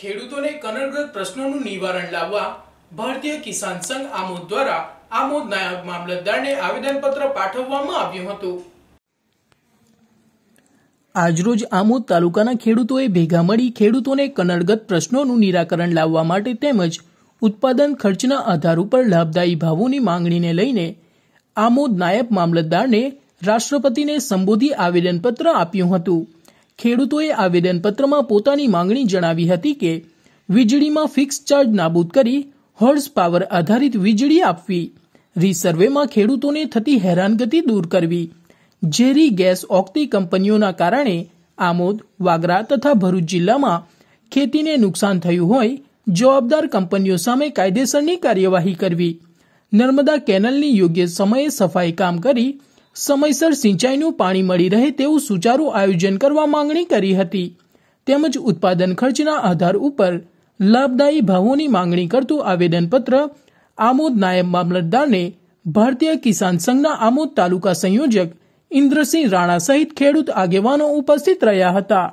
ખેડૂતોને કનડગ્રસ્ત પ્રશ્નોનું નિવારણ લાવવા ભારતીય કિસાન સંઘ આમોદ દ્વારા આમોદ નાયબ મામલતદારને આવેદનપત્ર પાઠવવામાં આવ્યું હતું આજરોજ આમોદ તાલુકાના ખેડૂતોએ ભેગા મળી ખેડૂતોને કનડગત પ્રશ્નોનું નિરાકરણ લાવવા માટે તેમજ ઉત્પાદન ખર્ચના આધાર ઉપર લાભદાયી ભાવોની માંગણીને લઈને આમોદ નાયબ મામલતદારને રાષ્ટ્રપતિને સંબોધી આવેદનપત્ર આપ્યું હતું ખેડૂતોએ આવેદનપત્રમાં પોતાની માંગણી જણાવી હતી કે વીજળીમાં ફિક્સ ચાર્જ નાબૂદ કરી હોર્સ પાવર આધારિત વીજળી આપવી રીસર્વેમાં ખેડૂતોને થતી હેરાનગતિ દૂર કરવી ઝેરી ગેસ ઓગતી કંપનીઓના કારણે આમોદ વાગરા તથા ભરૂચ જિલ્લામાં ખેતીને નુકસાન થયું હોય જવાબદાર કંપનીઓ સામે કાયદેસરની કાર્યવાહી કરવી નર્મદા કેનલની યોગ્ય સમયે સફાઈ કામ કરી સમયસર સિંચાઈનું પાણી મળી રહે તેવું સુચારું આયોજન કરવા માંગણી કરી હતી તેમજ ઉત્પાદન ખર્ચના આધાર ઉપર લાભદાયી ભાવોની માંગણી કરતું આવેદનપત્ર આમોદ નાયબ મામલતદારને ભારતીય કિસાન સંઘના આમોદ તાલુકા સંયોજક ઇન્દ્રસિંહ રાણા સહિત ખેડૂત આગેવાનો ઉપસ્થિત રહ્યા હતા